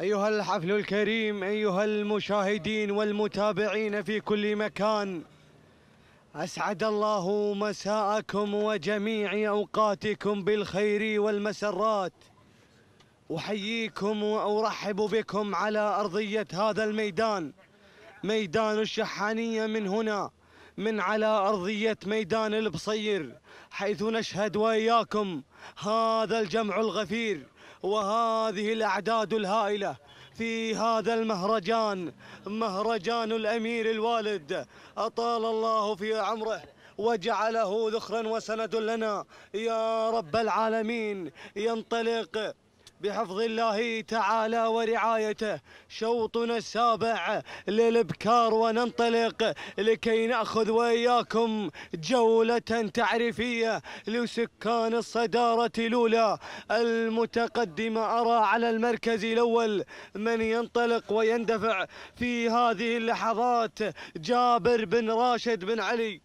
أيها الحفل الكريم أيها المشاهدين والمتابعين في كل مكان أسعد الله مساءكم وجميع أوقاتكم بالخير والمسرات أحييكم وأرحب بكم على أرضية هذا الميدان ميدان الشحانية من هنا من على أرضية ميدان البصير حيث نشهد وإياكم هذا الجمع الغفير وهذه الأعداد الهائلة في هذا المهرجان مهرجان الأمير الوالد أطال الله في عمره وجعله ذخرا وسند لنا يا رب العالمين ينطلق بحفظ الله تعالى ورعايته شوطنا السابع للابكار وننطلق لكي ناخذ واياكم جوله تعريفيه لسكان الصداره الاولى المتقدمه ارى على المركز الاول من ينطلق ويندفع في هذه اللحظات جابر بن راشد بن علي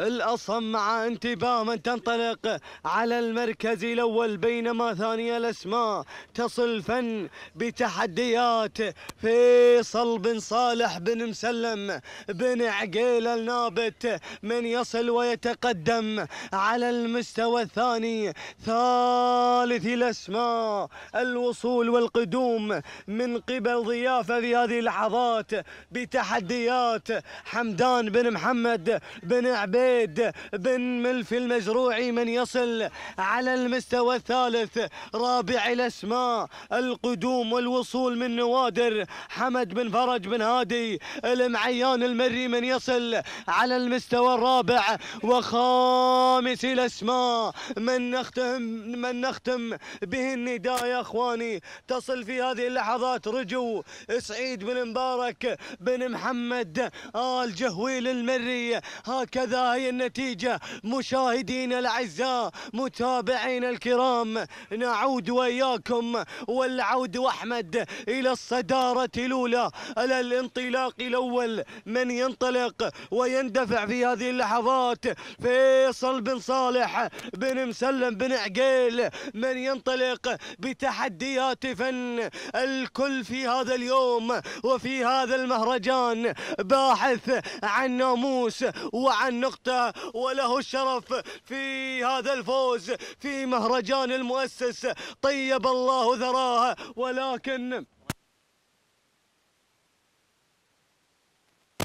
الأصم مع انتباما تنطلق على المركز الأول بينما ثانية الأسماء تصل فن بتحديات فيصل بن صالح بن مسلم بن عقيل النابت من يصل ويتقدم على المستوى الثاني ثالث الأسماء الوصول والقدوم من قبل ضيافة في هذه اللحظات بتحديات حمدان بن محمد بن عبيد حميد بن ملفي المزروعي من يصل على المستوى الثالث رابع الأسماء القدوم والوصول من نوادر حمد بن فرج بن هادي المعيان المري من يصل على المستوى الرابع وخامس الأسماء من نختم من نختم به النداء يا اخواني تصل في هذه اللحظات رجو سعيد بن مبارك بن محمد آل جهويل المري هكذا هاي النتيجة مشاهدينا الأعزاء متابعينا الكرام نعود وإياكم والعود وأحمد إلى الصدارة الأولى إلى الانطلاق الأول من ينطلق ويندفع في هذه اللحظات فيصل بن صالح بن مسلم بن عقيل من ينطلق بتحديات فن الكل في هذا اليوم وفي هذا المهرجان باحث عن ناموس وعن نقطة جهوده وله الشرف في هذا الفوز في مهرجان المؤسس طيب الله ثراه ولكن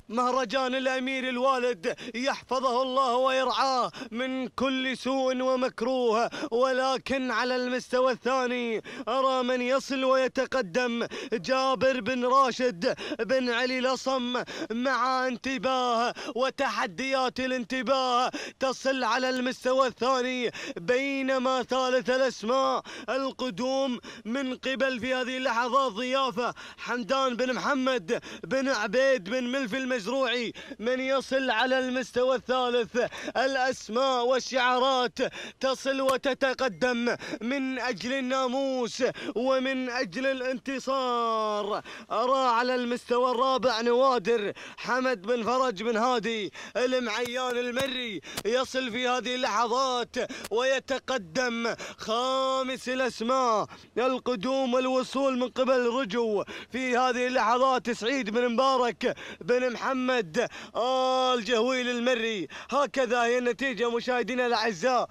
مهرجان الأمير الوالد يحفظه الله ويرعاه من كل سوء ومكروه ولكن على المستوى الثاني أرى من يصل ويتقدم جابر بن راشد بن علي لصم مع انتباه وتحديات الانتباه تصل على المستوى الثاني بينما ثالث الأسماء القدوم من قبل في هذه اللحظات ضيافة حمدان بن محمد بن عبيد بن ملفي المدينة المزروعي من يصل على المستوى الثالث الأسماء والشعارات تصل وتتقدم من أجل الناموس ومن أجل الانتصار أرى على المستوى الرابع نوادر حمد بن فرج بن هادي المعيان المري يصل في هذه اللحظات ويتقدم خامس الأسماء القدوم والوصول من قبل رجو في هذه اللحظات سعيد بن مبارك بن محمد محمد آه، الجهويل المري هكذا هي النتيجة مشاهدينا الأعزاء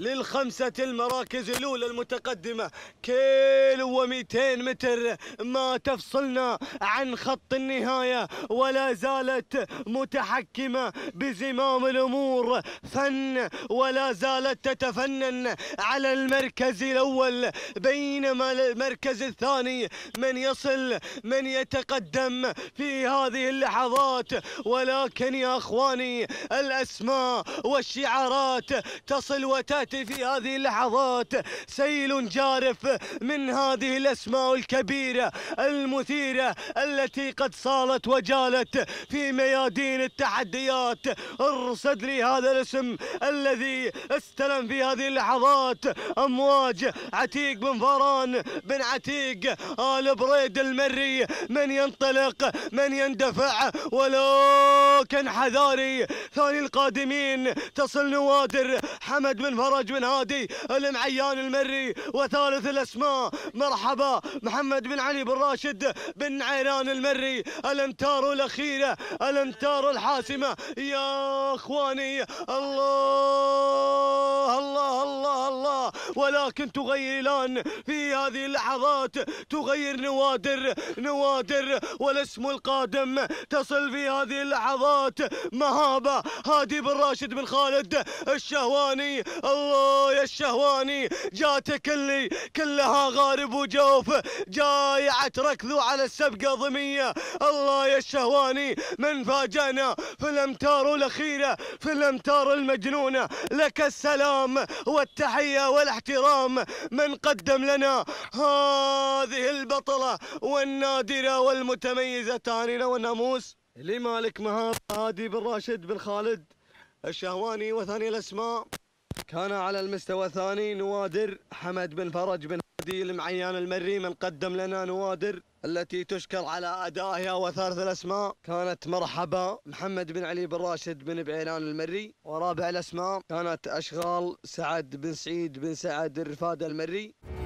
للخمسة المراكز الأولى المتقدمة كيلو و200 متر ما تفصلنا عن خط النهاية ولا زالت متحكمة بزمام الأمور فن ولا زالت تتفنن على المركز الأول بينما المركز الثاني من يصل من يتقدم في هذه اللحظات ولكن يا أخواني الأسماء والشعارات تصل وتأتي حياتي في هذه اللحظات سيل جارف من هذه الأسماء الكبيرة المثيرة التي قد صالت وجالت في ميادين التحديات ارصد لي هذا الاسم الذي استلم في هذه اللحظات أمواج عتيق بن فاران بن عتيق آل بريد المري من ينطلق من يندفع ولو كان حذاري ثاني القادمين تصل نوادر حمد بن فران سراج بن هادي المعيان المري وثالث الاسماء مرحبا محمد بن علي بن راشد بن عيران المري الامتار الاخيره الامتار الحاسمه يا اخواني الله الله الله الله ولكن تغير الآن في هذه اللحظات تغير نوادر نوادر والاسم القادم تصل في هذه اللحظات مهابة هادي بن راشد بن خالد الشهواني الله يا الشهواني جاتك كلي كلها غارب وجوف جاي عترك على السبقة ضمية الله يا الشهواني من فاجأنا في الأمتار الأخيرة في الأمتار المجنونة لك السلام والتحية والأحترام احترام من قدم لنا هذه البطلة والنادرة والمتميزة تانينا وناموس لمالك مهاب هادي بن راشد بن خالد الشهواني وثاني الأسماء كان على المستوى الثاني نوادر حمد بن فرج بن المدير المعيان المريمن قدم لنا نوادر التي تشكر على أدائها وثالث الأسماء كانت مرحبا محمد بن علي بن راشد بن بعلان المري ورابع الأسماء كانت أشغال سعد بن سعيد بن سعد الرفادة المري